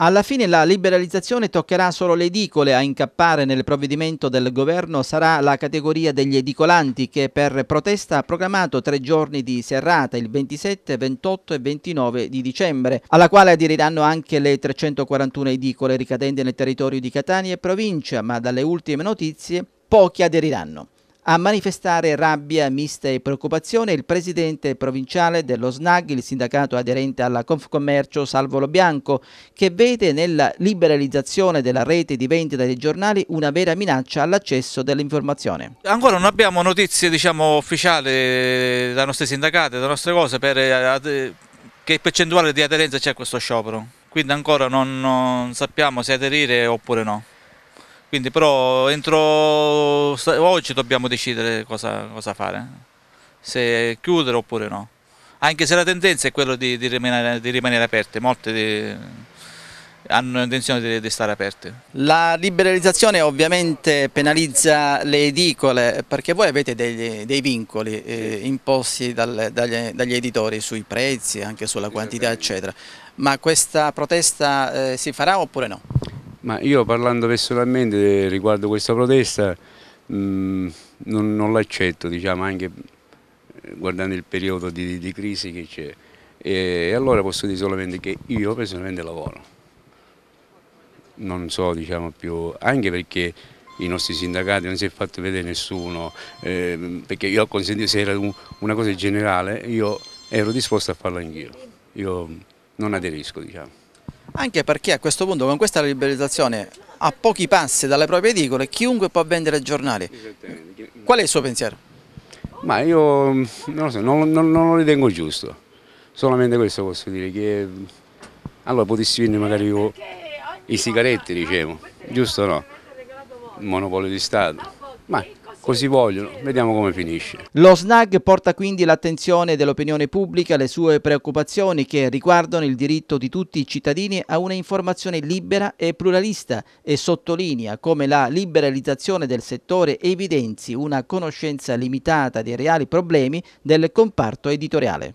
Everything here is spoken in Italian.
Alla fine la liberalizzazione toccherà solo le edicole, a incappare nel provvedimento del governo sarà la categoria degli edicolanti che per protesta ha programmato tre giorni di serrata il 27, 28 e 29 di dicembre, alla quale aderiranno anche le 341 edicole ricadenti nel territorio di Catania e provincia, ma dalle ultime notizie pochi aderiranno. A manifestare rabbia mista e preoccupazione il presidente provinciale dello SNAG, il sindacato aderente alla Confcommercio Salvo Lo Bianco, che vede nella liberalizzazione della rete di vendita dei giornali una vera minaccia all'accesso dell'informazione. Ancora non abbiamo notizie diciamo, ufficiali dai nostri sindacati, dalle nostre cose, per eh, eh, che percentuale di aderenza c'è a questo sciopero. Quindi ancora non, non sappiamo se aderire oppure no. Quindi però entro oggi dobbiamo decidere cosa, cosa fare, se chiudere oppure no. Anche se la tendenza è quella di, di, rimanere, di rimanere, aperte, molte di, hanno intenzione di, di, stare aperte. La liberalizzazione ovviamente penalizza le edicole perché voi avete degli, dei vincoli eh, imposti dal, dagli, dagli, editori sui prezzi, anche sulla quantità eccetera, ma questa protesta eh, si farà oppure no? Ma io parlando personalmente riguardo questa protesta mh, mm, non, non l'accetto, diciamo, anche eh, guardando il periodo di, di crisi che c'è. E, e, allora posso dire solamente che io personalmente lavoro. Non so, diciamo più, anche perché i nostri sindacati non si è fatto vedere nessuno, eh, perché io ho consentito, se era un, una cosa generale, io ero disposto a farla anch'io. Io non aderisco, diciamo anche perché a questo punto con questa liberalizzazione a pochi passi dalle proprie edicole chiunque può vendere giornali. Qual è il suo pensiero? Ma io mm, non lo, so, non, non, non lo ritengo giusto, solamente questo posso dire, che mm, allora potessi vendere magari io, i sigaretti, diciamo, giusto o no? Il monopolio di Stato, ma così vogliono, vediamo come finisce. Lo SNAG porta quindi l'attenzione dell'opinione pubblica alle sue preoccupazioni che riguardano il diritto di tutti i cittadini a una informazione libera e pluralista e sottolinea come la liberalizzazione del settore evidenzi una conoscenza limitata dei reali problemi del comparto editoriale.